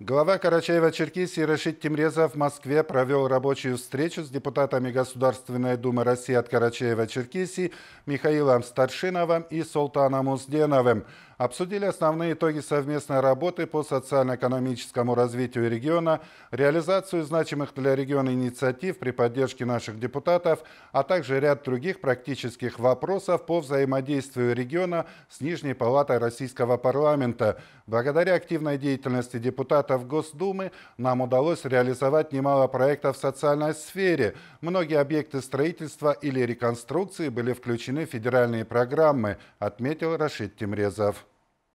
Глава Карачаева-Черкесии Рашид Тимрезов в Москве провел рабочую встречу с депутатами Государственной Думы России от Карачаева-Черкесии Михаилом Старшиновым и Султаном Узденовым – обсудили основные итоги совместной работы по социально-экономическому развитию региона, реализацию значимых для региона инициатив при поддержке наших депутатов, а также ряд других практических вопросов по взаимодействию региона с Нижней Палатой Российского парламента. Благодаря активной деятельности депутатов Госдумы нам удалось реализовать немало проектов в социальной сфере. Многие объекты строительства или реконструкции были включены в федеральные программы, отметил Рашид Тимрезов.